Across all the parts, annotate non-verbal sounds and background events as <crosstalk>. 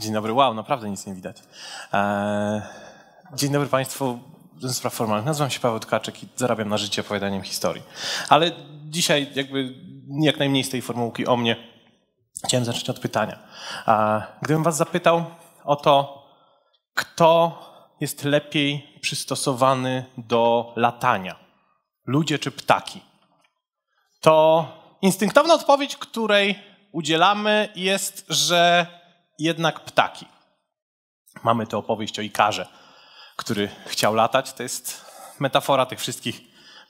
Dzień dobry, wow, naprawdę nic nie widać. Eee, dzień dobry Państwu z spraw formalnych. Nazywam się Paweł Tkaczek i zarabiam na życie opowiadaniem historii. Ale dzisiaj jakby jak najmniej z tej formułki o mnie chciałem zacząć od pytania. gdybym Was zapytał o to, kto jest lepiej przystosowany do latania, ludzie czy ptaki, to instynktowna odpowiedź, której udzielamy jest, że jednak ptaki. Mamy tę opowieść o Ikarze, który chciał latać. To jest metafora tych wszystkich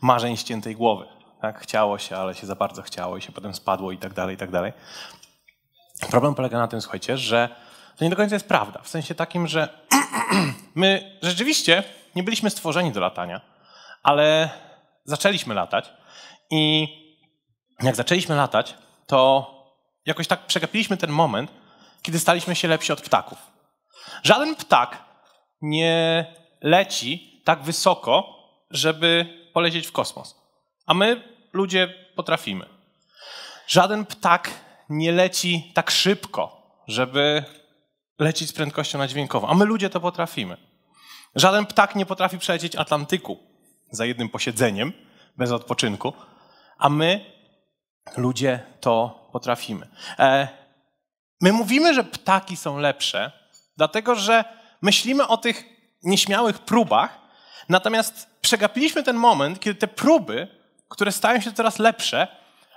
marzeń ściętej głowy. Tak? Chciało się, ale się za bardzo chciało i się potem spadło i tak dalej, i tak dalej. Problem polega na tym, słuchajcie, że to nie do końca jest prawda. W sensie takim, że <clears throat> my rzeczywiście nie byliśmy stworzeni do latania, ale zaczęliśmy latać i jak zaczęliśmy latać, to jakoś tak przegapiliśmy ten moment, kiedy staliśmy się lepsi od ptaków. Żaden ptak nie leci tak wysoko, żeby polecieć w kosmos. A my, ludzie, potrafimy. Żaden ptak nie leci tak szybko, żeby lecieć z prędkością nadźwiękową. A my, ludzie, to potrafimy. Żaden ptak nie potrafi przelecieć Atlantyku za jednym posiedzeniem, bez odpoczynku. A my, ludzie, to potrafimy. E, My mówimy, że ptaki są lepsze, dlatego że myślimy o tych nieśmiałych próbach, natomiast przegapiliśmy ten moment, kiedy te próby, które stają się coraz lepsze,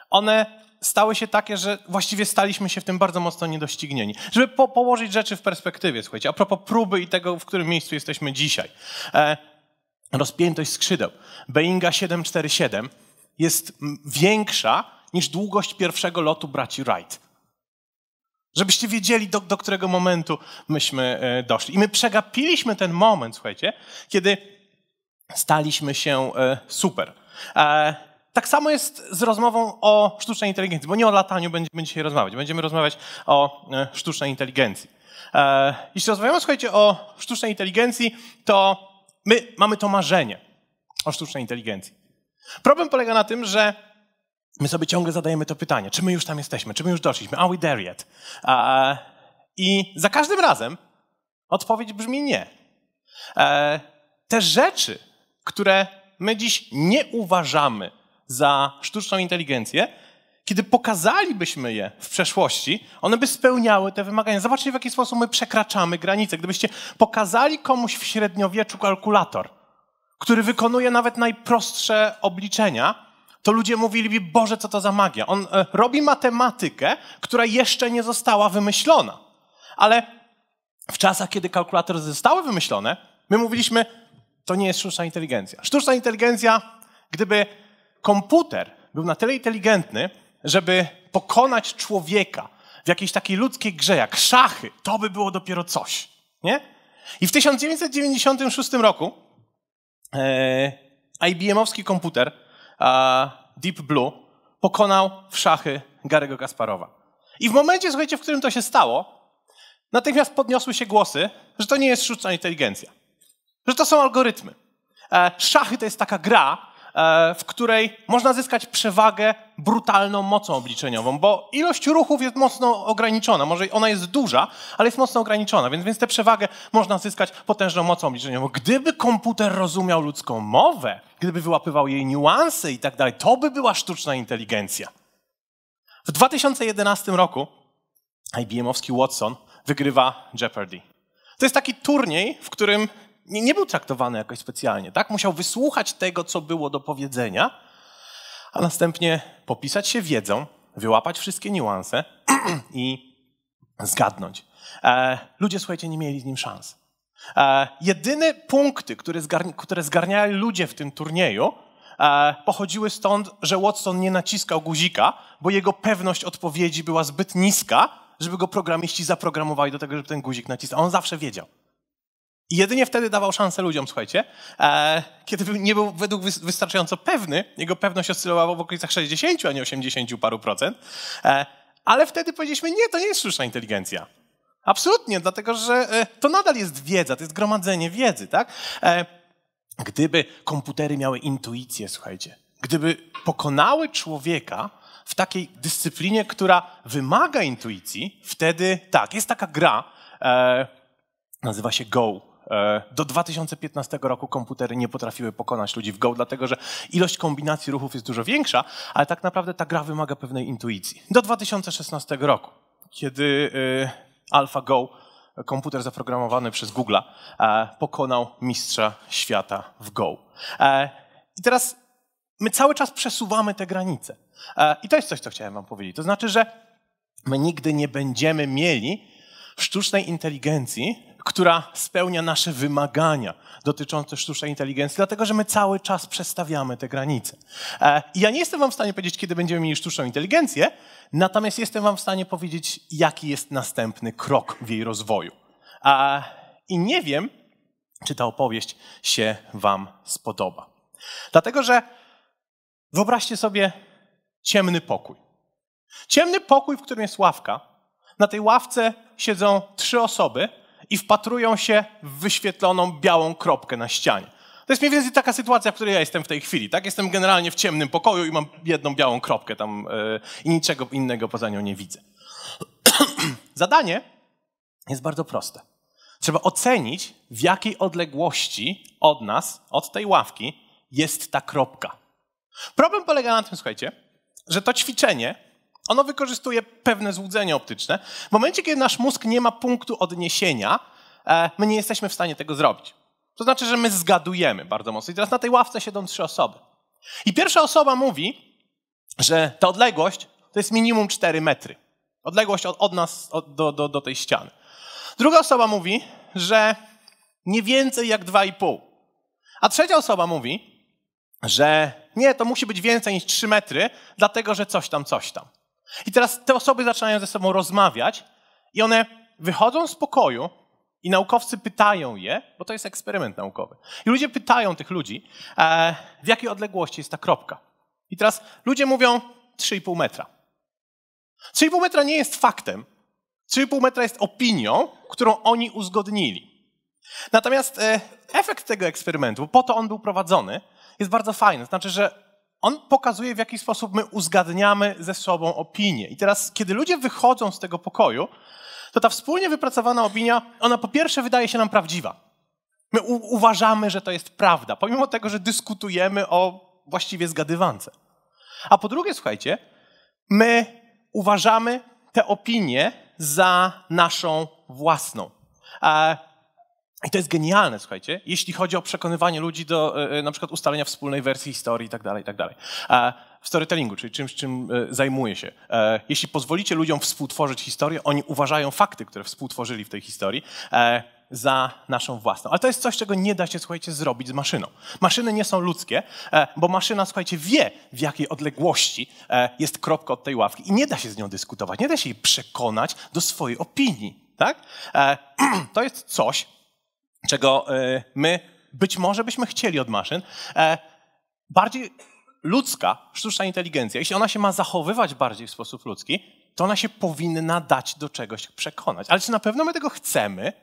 one stały się takie, że właściwie staliśmy się w tym bardzo mocno niedoścignieni. Żeby po położyć rzeczy w perspektywie, słuchajcie, a propos próby i tego, w którym miejscu jesteśmy dzisiaj. E, rozpiętość skrzydeł Boeinga 747 jest większa niż długość pierwszego lotu braci Wright. Żebyście wiedzieli, do, do którego momentu myśmy e, doszli. I my przegapiliśmy ten moment, słuchajcie, kiedy staliśmy się e, super. E, tak samo jest z rozmową o sztucznej inteligencji, bo nie o lataniu będziemy dzisiaj rozmawiać. Będziemy rozmawiać o sztucznej inteligencji. Jeśli rozmawiamy, słuchajcie, o sztucznej inteligencji, to my mamy to marzenie o sztucznej inteligencji. Problem polega na tym, że my sobie ciągle zadajemy to pytanie, czy my już tam jesteśmy, czy my już doszliśmy, are we there yet? I za każdym razem odpowiedź brzmi nie. E, te rzeczy, które my dziś nie uważamy za sztuczną inteligencję, kiedy pokazalibyśmy je w przeszłości, one by spełniały te wymagania. Zobaczcie, w jaki sposób my przekraczamy granice. Gdybyście pokazali komuś w średniowieczu kalkulator, który wykonuje nawet najprostsze obliczenia, to ludzie mówili, Boże, co to za magia. On e, robi matematykę, która jeszcze nie została wymyślona. Ale w czasach, kiedy kalkulatory zostały wymyślone, my mówiliśmy, to nie jest sztuczna inteligencja. Sztuczna inteligencja, gdyby komputer był na tyle inteligentny, żeby pokonać człowieka w jakiejś takiej ludzkiej grze jak szachy, to by było dopiero coś, nie? I w 1996 roku e, IBM-owski komputer Deep Blue pokonał w szachy Garego Kasparowa. I w momencie, słuchajcie, w którym to się stało, natychmiast podniosły się głosy, że to nie jest sztuczna inteligencja, że to są algorytmy. E, szachy to jest taka gra, e, w której można zyskać przewagę brutalną mocą obliczeniową, bo ilość ruchów jest mocno ograniczona. Może ona jest duża, ale jest mocno ograniczona, więc, więc tę przewagę można zyskać potężną mocą obliczeniową. Gdyby komputer rozumiał ludzką mowę, gdyby wyłapywał jej niuanse i tak dalej, to by była sztuczna inteligencja. W 2011 roku IBM-owski Watson wygrywa Jeopardy. To jest taki turniej, w którym nie, nie, był traktowany jakoś specjalnie, tak? Musiał wysłuchać tego, co było do powiedzenia a następnie popisać się wiedzą, wyłapać wszystkie niuanse <clears throat> i zgadnąć. E, ludzie, słuchajcie, nie mieli z nim szans. E, jedyne punkty, które, zgarniali ludzie w tym turnieju, e, pochodziły stąd, że Watson nie naciskał guzika, bo jego pewność odpowiedzi była zbyt niska, żeby go programiści zaprogramowali do tego, żeby ten guzik nacisnął. On zawsze wiedział. I jedynie wtedy dawał szansę ludziom, słuchajcie. E, kiedy nie był według wystarczająco pewny, jego pewność oscylowała w okolicach 60, a nie 80 paru procent. E, ale wtedy powiedzieliśmy, nie, to nie jest sztuczna inteligencja. Absolutnie, dlatego że e, to nadal jest wiedza, to jest gromadzenie wiedzy, tak? gdyby komputery miały intuicję, słuchajcie, gdyby pokonały człowieka w takiej dyscyplinie, która wymaga intuicji, wtedy tak, jest taka gra, nazywa się Go E, do 2015 roku komputery nie potrafiły pokonać ludzi w Go, dlatego że ilość kombinacji ruchów jest dużo większa, ale tak naprawdę ta gra wymaga pewnej intuicji. Do 2016 roku, kiedy e, AlphaGo, komputer zaprogramowany przez Google, e, pokonał mistrza świata w Go. I teraz my cały czas przesuwamy te granice. I to jest coś, co chciałem wam powiedzieć. To znaczy, że my nigdy nie będziemy mieli sztucznej inteligencji, która spełnia nasze wymagania dotyczące sztucznej inteligencji, dlatego że my cały czas przestawiamy te granice. E, ja nie jestem wam w stanie powiedzieć, kiedy będziemy mieli sztuczną inteligencję, natomiast jestem wam w stanie powiedzieć, jaki jest następny krok w jej rozwoju. E, I nie wiem, czy ta opowieść się wam spodoba. Dlatego że wyobraźcie sobie ciemny pokój. Ciemny pokój, w którym jest ławka. Na tej ławce siedzą trzy osoby, i wpatrują się w wyświetloną białą kropkę na ścianie. To jest mniej więcej taka sytuacja, w której ja jestem w tej chwili. Tak? Jestem generalnie w ciemnym pokoju i mam jedną białą kropkę tam yy, i niczego innego poza nią nie widzę. <clears throat> Zadanie jest bardzo proste. Trzeba ocenić, w jakiej odległości od nas, od tej ławki, jest ta kropka. Problem polega na tym, słuchajcie, że to ćwiczenie ono wykorzystuje pewne złudzenie optyczne. W momencie, kiedy nasz mózg nie ma punktu odniesienia, e, my nie jesteśmy w stanie tego zrobić. To znaczy, że my zgadujemy bardzo mocno. I teraz na tej ławce siedzą trzy osoby. I pierwsza osoba mówi, że ta odległość to jest minimum 4 metry. Odległość od, od nas od, do, do, do tej ściany. Druga osoba mówi, że nie więcej jak 2,5. A trzecia osoba mówi, że nie, to musi być więcej niż 3 metry, dlatego że coś tam, coś tam. I teraz te osoby zaczynają ze sobą rozmawiać i one wychodzą z pokoju i naukowcy pytają je, bo to jest eksperyment naukowy. I ludzie pytają tych ludzi, e, w jakiej odległości jest ta kropka. I teraz ludzie mówią 3,5 metra. 3,5 metra nie jest faktem. 3,5 metra jest opinią, którą oni uzgodnili. Natomiast e, efekt tego eksperymentu, po to on był prowadzony, jest bardzo fajny. Znaczy, że on pokazuje, w jaki sposób my uzgadniamy ze sobą opinię. I teraz, kiedy ludzie wychodzą z tego pokoju, to ta wspólnie wypracowana opinia, ona po pierwsze wydaje się nam prawdziwa. My uważamy, że to jest prawda, pomimo tego, że dyskutujemy o właściwie zgadywance. A po drugie, słuchajcie, my uważamy te opinie za naszą własną. E, i to jest genialne, słuchajcie, jeśli chodzi o przekonywanie ludzi do e, e, na przykład ustalenia wspólnej wersji historii itd., tak itd. Tak w storytellingu, czyli czymś, czym e, zajmuję się. Jeśli pozwolicie ludziom współtworzyć historię, oni uważają fakty, które współtworzyli w tej historii, za naszą własną. Ale to jest coś, czego nie da się, słuchajcie, zrobić z maszyną. Maszyny nie są ludzkie, bo maszyna, słuchajcie, wie, w jakiej odległości jest kropka od tej ławki i nie da się z nią dyskutować, nie da się jej przekonać do swojej opinii, tak? <clears throat> To jest coś, czego e, my być może byśmy chcieli od maszyn. E, bardziej ludzka sztuczna inteligencja, jeśli ona się ma zachowywać bardziej w sposób ludzki, to ona się powinna dać do czegoś przekonać. Ale czy na pewno my tego chcemy?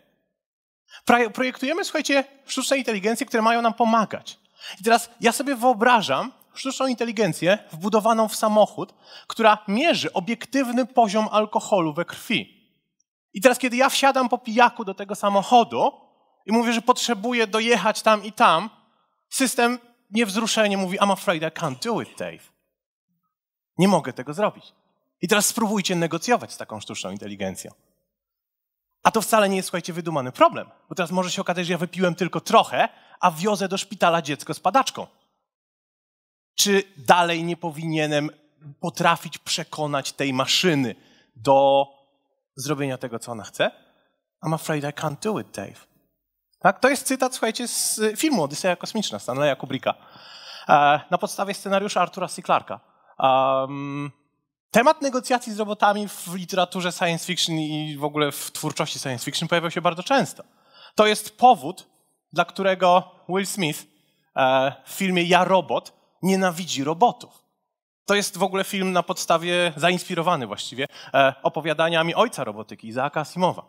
Projektujemy, słuchajcie, sztuczne inteligencje, które mają nam pomagać. I teraz ja sobie wyobrażam sztuczną inteligencję wbudowaną w samochód, która mierzy obiektywny poziom alkoholu we krwi. I teraz, kiedy ja wsiadam po pijaku do tego samochodu, i mówię, że potrzebuję dojechać tam i tam, system niewzruszenie mówi, I'm afraid I can't do it, Dave. Nie mogę tego zrobić. I teraz spróbujcie negocjować z taką sztuczną inteligencją. A to wcale nie jest, słuchajcie, wydumany problem, bo teraz może się okazać, że ja wypiłem tylko trochę, a wiozę do szpitala dziecko z padaczką. Czy dalej nie powinienem potrafić przekonać tej maszyny do zrobienia tego, co ona chce? I'm afraid I can't do it, Dave. Tak? To jest cytat, słuchajcie, z y, filmu Odyseja Kosmiczna Stanleya Kubricka e, na podstawie scenariusza Artura C. Clarka. temat negocjacji z robotami w literaturze science fiction i w ogóle w twórczości science fiction pojawiał się bardzo często. To jest powód, dla którego Will Smith e, w filmie Ja Robot nienawidzi robotów. To jest w ogóle film na podstawie, zainspirowany właściwie, e, opowiadaniami ojca robotyki, Izaaka Asimowa.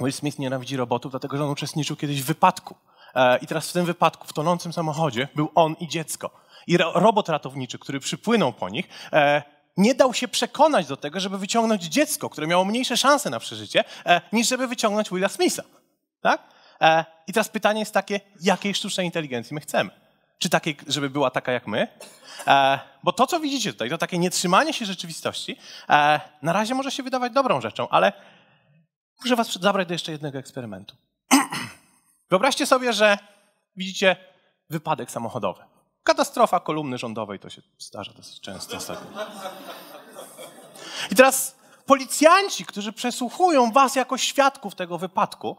Will Smith nienawidzi robotów, dlatego że on uczestniczył kiedyś w wypadku. E, I teraz w tym wypadku, w tonącym samochodzie, był on i dziecko. I robot ratowniczy, który przypłynął po nich, e, nie dał się przekonać do tego, żeby wyciągnąć dziecko, które miało mniejsze szanse na przeżycie, e, niż żeby wyciągnąć Willa Smitha. Tak? I teraz pytanie jest takie, jakiej sztucznej inteligencji my chcemy? Czy takiej, żeby była taka jak my? bo to, co widzicie tutaj, to takie nietrzymanie się rzeczywistości, na razie może się wydawać dobrą rzeczą, ale Muszę was zabrać do jeszcze jednego eksperymentu. <clears throat> Wyobraźcie sobie, że widzicie wypadek samochodowy. Katastrofa kolumny rządowej to się zdarza dosyć często ostatnio. I teraz policjanci, którzy przesłuchują was jako świadków tego wypadku,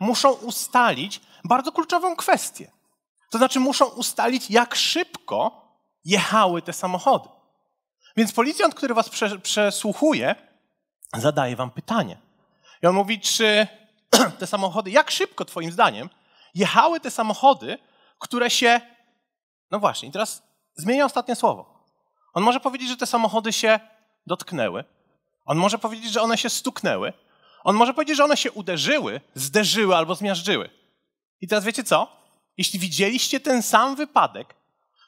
muszą ustalić bardzo kluczową kwestię. To znaczy muszą ustalić, jak szybko jechały te samochody. Więc policjant, który was przesłuchuje, zadaje wam pytanie. I on mówi, czy <clears throat> te samochody, jak szybko twoim zdaniem jechały te samochody, które się... No właśnie, i teraz zmienia ostatnie słowo. On może powiedzieć, że te samochody się dotknęły. On może powiedzieć, że one się stuknęły. On może powiedzieć, że one się uderzyły, zderzyły albo zmiażdżyły. I teraz wiecie co? Jeśli widzieliście ten sam wypadek,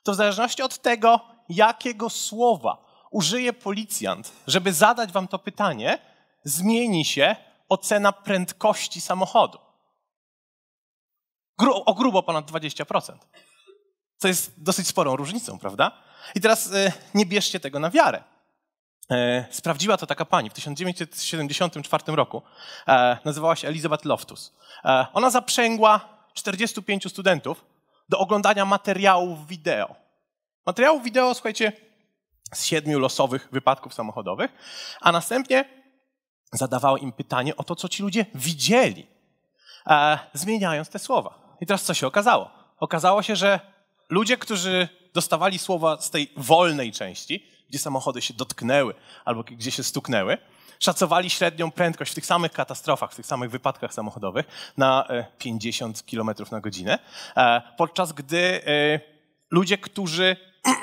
to w zależności od tego, jakiego słowa użyje policjant, żeby zadać wam to pytanie, zmieni się ocena prędkości samochodu. Gru, o grubo ponad 20%. Co jest dosyć sporą różnicą, prawda? I teraz y, nie bierzcie tego na wiarę. Y, sprawdziła to taka pani w 1974 roku. E, nazywała się Elizabeth Loftus. E, ona zaprzęgła 45 studentów do oglądania materiałów wideo. Materiałów wideo, słuchajcie, z siedmiu losowych wypadków samochodowych, a następnie zadawała im pytanie o to, co ci ludzie widzieli, e, zmieniając te słowa. I teraz co się okazało? Okazało się, że ludzie, którzy dostawali słowa z tej wolnej części, gdzie samochody się dotknęły albo gdzie się stuknęły, szacowali średnią prędkość w tych samych katastrofach, w tych samych wypadkach samochodowych na 50 e, km na godzinę, e, podczas gdy ludzie, którzy <clears throat>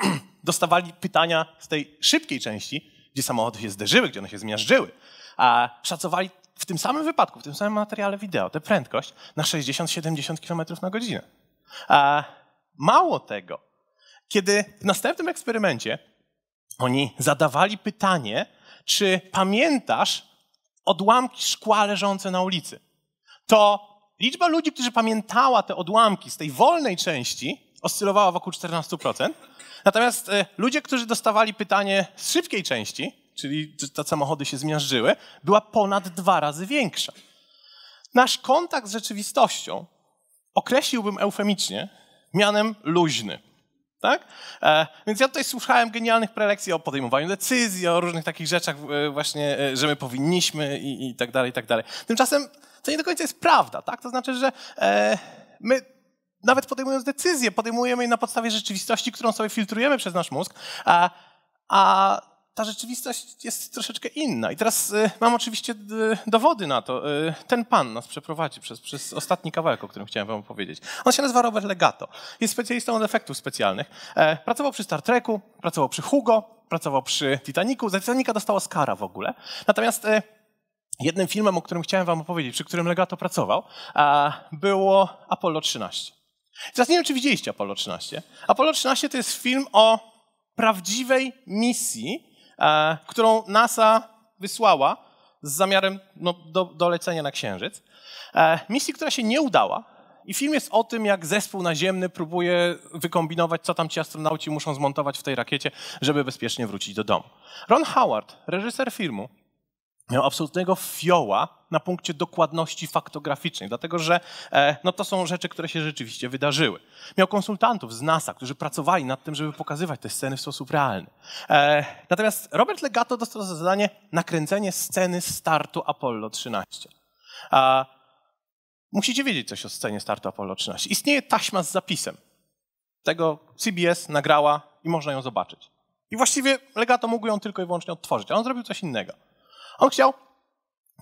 dostawali pytania z tej szybkiej części, gdzie samochody się zderzyły, gdzie one się zmiażdżyły, szacowali w tym samym wypadku, w tym samym materiale wideo, tę prędkość na 60-70 km na godzinę. Mało tego, kiedy w następnym eksperymencie oni zadawali pytanie, czy pamiętasz odłamki szkła leżące na ulicy, to liczba ludzi, którzy pamiętała te odłamki z tej wolnej części, oscylowała wokół 14%. Natomiast e, ludzie, którzy dostawali pytanie z szybkiej części, czyli te samochody się zmiażdżyły, była ponad dwa razy większa. Nasz kontakt z rzeczywistością określiłbym eufemicznie mianem luźny. Tak? E, więc ja tutaj słuchałem genialnych prelekcji o podejmowaniu decyzji, o różnych takich rzeczach e, właśnie, e, że my powinniśmy i, i tak dalej, i tak dalej. Tymczasem to nie do końca jest prawda, tak? To znaczy, że e, my nawet podejmując decyzję, podejmujemy je na podstawie rzeczywistości, którą sobie filtrujemy przez nasz mózg, a, a ta rzeczywistość jest troszeczkę inna. I teraz y, mam oczywiście y, dowody na to. Y, ten pan nas przeprowadzi przez, przez ostatni kawałek, o którym chciałem wam powiedzieć. On się nazywa Robert Legato. Jest specjalistą od efektów specjalnych. E, pracował przy Star Treku, pracował przy Hugo, pracował przy Titanicu. Za Titanika dostał Oscara w ogóle. Natomiast y, jednym filmem, o którym chciałem wam opowiedzieć, przy którym Legato pracował, było Apollo 13. I teraz nie wiem, czy widzieliście Apollo 13. Apollo 13 to jest film o prawdziwej misji E, którą NASA wysłała z zamiarem no, do, na Księżyc. E, misji, która się nie udała, i film jest o tym, jak zespół naziemny próbuje wykombinować, co tam ci astronauci muszą zmontować w tej rakiecie, żeby bezpiecznie wrócić do domu. Ron Howard, reżyser filmu, miał absolutnego fioła na punkcie dokładności faktograficznej, dlatego że e, no, to są rzeczy, które się rzeczywiście wydarzyły. Miał konsultantów z NASA, którzy pracowali nad tym, żeby pokazywać te sceny w sposób realny. E, natomiast Robert Legato dostał za zadanie nakręcenie sceny startu Apollo 13. musicie wiedzieć coś o scenie startu Apollo 13. Istnieje taśma z zapisem. Tego CBS nagrała i można ją zobaczyć. I właściwie Legato mógł ją tylko i wyłącznie odtworzyć, a on zrobił coś innego on chciał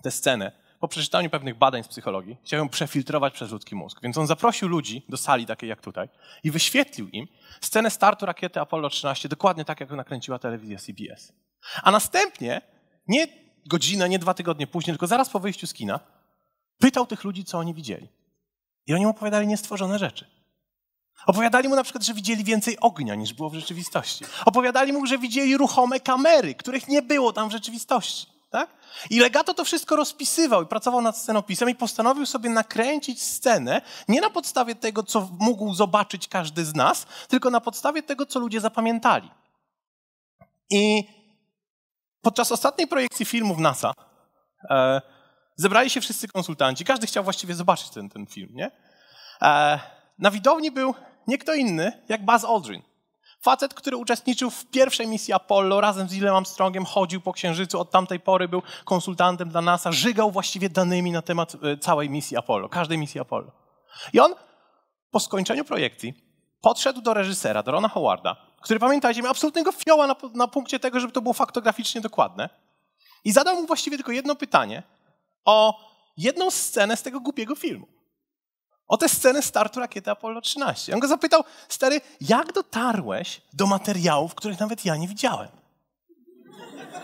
tę scenę po przeczytaniu pewnych badań z psychologii, chciał ją przefiltrować przez ludzki mózg. Więc on zaprosił ludzi do sali takiej jak tutaj i wyświetlił im scenę startu rakiety Apollo 13, dokładnie tak, jak nakręciła telewizja CBS. A następnie, nie godzinę, nie dwa tygodnie później, tylko zaraz po wyjściu z kina, pytał tych ludzi, co oni widzieli. I oni mu opowiadali niestworzone rzeczy. Opowiadali mu na przykład, że widzieli więcej ognia niż było w rzeczywistości. Opowiadali mu, że widzieli ruchome kamery, których nie było tam w rzeczywistości. Tak? I Legato to wszystko rozpisywał i pracował nad scenopisem i postanowił sobie nakręcić scenę nie na podstawie tego, co mógł zobaczyć każdy z nas, tylko na podstawie tego, co ludzie zapamiętali. I podczas ostatniej projekcji filmów NASA e, zebrali się wszyscy konsultanci. Każdy chciał właściwie zobaczyć ten, ten film. Nie? E, na widowni był nie kto inny jak Buzz Aldrin. Facet, który uczestniczył w pierwszej misji Apollo, razem z Ilem Armstrongiem chodził po Księżycu, od tamtej pory był konsultantem dla NASA, żygał właściwie danymi na temat e, całej misji Apollo, każdej misji Apollo. I on po skończeniu projekcji podszedł do reżysera, do Rona Howarda, który, pamiętajcie, miał absolutnego fioła na, na punkcie tego, żeby to było faktograficznie dokładne, i zadał mu właściwie tylko jedno pytanie o jedną scenę z tego głupiego filmu o tę scenę startu rakiety Apollo 13. On go zapytał, stary, jak dotarłeś do materiałów, których nawet ja nie widziałem?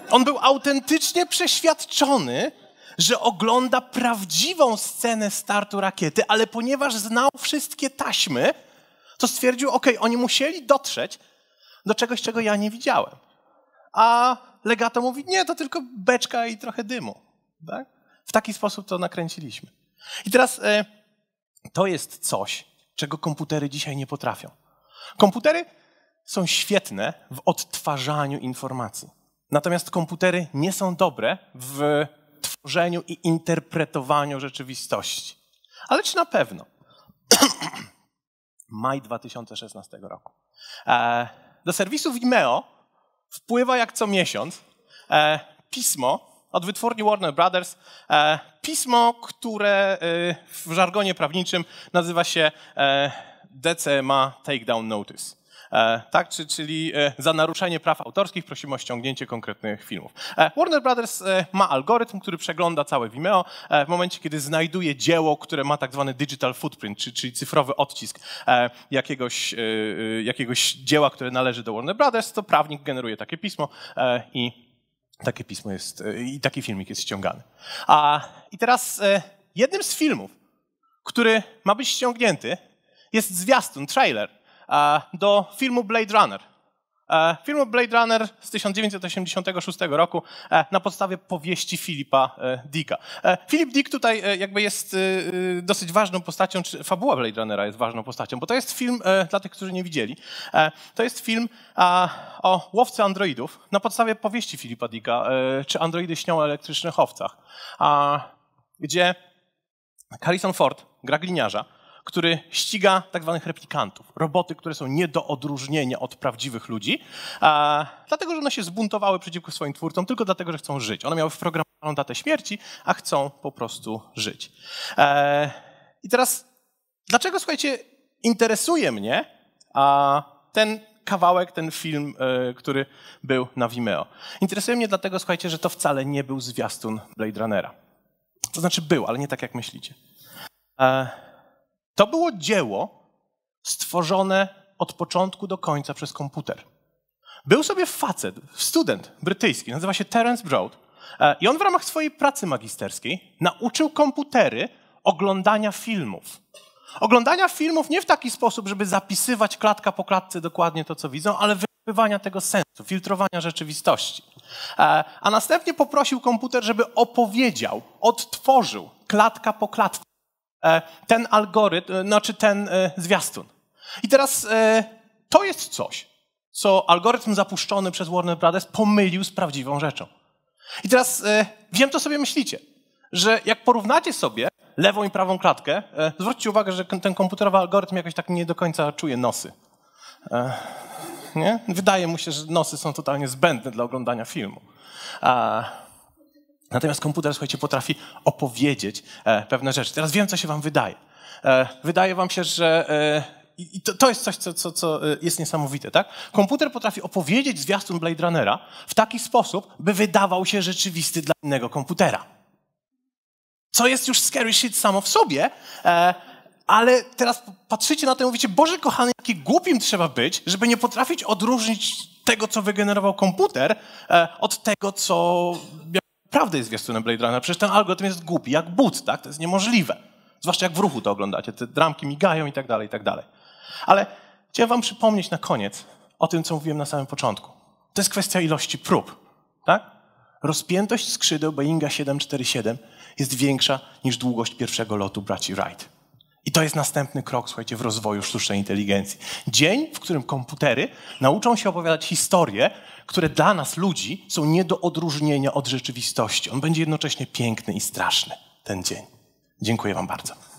On był autentycznie przeświadczony, że ogląda prawdziwą scenę startu rakiety, ale ponieważ znał wszystkie taśmy, to stwierdził, ok, oni musieli dotrzeć do czegoś, czego ja nie widziałem. A legato mówi, nie, to tylko beczka i trochę dymu. Tak? W taki sposób to nakręciliśmy. I teraz... E, to jest coś, czego komputery dzisiaj nie potrafią. Komputery są świetne w odtwarzaniu informacji. Natomiast komputery nie są dobre w tworzeniu i interpretowaniu rzeczywistości. Ale czy na pewno? <clears throat> Maj 2016 roku. E, do serwisu Vimeo wpływa jak co miesiąc e, pismo od wytwórni Warner Brothers e, pismo, które e, w żargonie prawniczym nazywa się e, DCMA Takedown Notice. Tak, czyli za naruszenie praw autorskich prosimy o ściągnięcie konkretnych filmów. Warner Brothers ma algorytm, który przegląda całe Vimeo w momencie, kiedy znajduje dzieło, które ma tak zwany digital footprint, czyli cyfrowy odcisk jakiegoś, jakiegoś dzieła, które należy do Warner Brothers, to prawnik generuje takie pismo i takie pismo jest e, i taki filmik jest ściągany. A i teraz e, jednym z filmów, który ma być ściągnięty, jest zwiastun, trailer do filmu Blade Runner. E, film Blade Runner z 1986 roku e, na podstawie powieści Filipa e, Dicka. Filip Dick tutaj jakby jest dosyć ważną postacią, czy fabuła Blade Runnera jest ważną postacią, bo to jest film, dla tych, którzy nie widzieli, to jest film o łowcy androidów na podstawie powieści Filipa Dicka, czy androidy śnią o elektrycznych owcach, gdzie Harrison Ford gra gliniarza, który ściga tak zwanych replikantów. Roboty, które są nie do odróżnienia od prawdziwych ludzi, dlatego że one się zbuntowały przeciwko swoim twórcom, tylko dlatego, że chcą żyć. One miały wprogramowaną datę śmierci, a chcą po prostu żyć. E, I teraz, dlaczego, słuchajcie, interesuje mnie a, ten kawałek, ten film, e, który był na Vimeo? Interesuje mnie dlatego, słuchajcie, że to wcale nie był zwiastun Blade Runnera. To znaczy był, ale nie tak, jak myślicie. E, to było dzieło stworzone od początku do końca przez komputer. Był sobie facet, student brytyjski, nazywa się Terence Broad, e, i on w ramach swojej pracy magisterskiej nauczył komputery oglądania filmów. Oglądania filmów nie w taki sposób, żeby zapisywać klatka po klatce dokładnie to, co widzą, ale wyrywania tego sensu, filtrowania rzeczywistości. E, a następnie poprosił komputer, żeby opowiedział, odtworzył klatka po klatce E, ten algorytm, e, znaczy ten e, zwiastun. I teraz to jest coś, co algorytm zapuszczony przez Warner Brothers pomylił z prawdziwą rzeczą. I teraz wiem, co sobie myślicie, że jak porównacie sobie lewą i prawą klatkę, zwróćcie uwagę, że ten komputerowy algorytm jakoś tak nie do końca czuje nosy. Nie? Wydaje mu się, że nosy są totalnie zbędne dla oglądania filmu. Natomiast komputer, słuchajcie, potrafi opowiedzieć e, pewne rzeczy. Teraz wiem, co się wam wydaje. E, wydaje wam się, że e, i to, to, jest coś, co, co, co, jest niesamowite, tak? Komputer potrafi opowiedzieć zwiastun Blade Runnera w taki sposób, by wydawał się rzeczywisty dla innego komputera. Co jest już scary shit samo w sobie, ale teraz patrzycie na to i mówicie, Boże kochany, jaki głupim trzeba być, żeby nie potrafić odróżnić tego, co wygenerował komputer, od tego, co naprawdę jest zwiastunem Blade Runner. Przecież ten algorytm jest głupi, jak but, tak? To jest niemożliwe. Zwłaszcza jak w ruchu to oglądacie, te dramki migają i tak dalej, i tak dalej. Ale chciałem wam przypomnieć na koniec o tym, co mówiłem na samym początku. To jest kwestia ilości prób, tak? Rozpiętość skrzydeł Boeinga 747 jest większa niż długość pierwszego lotu braci Wright. I to jest następny krok, słuchajcie, w rozwoju sztucznej inteligencji. Dzień, w którym komputery nauczą się opowiadać historie, które dla nas ludzi są nie do odróżnienia od rzeczywistości. On będzie jednocześnie piękny i straszny, ten dzień. Dziękuję Wam bardzo.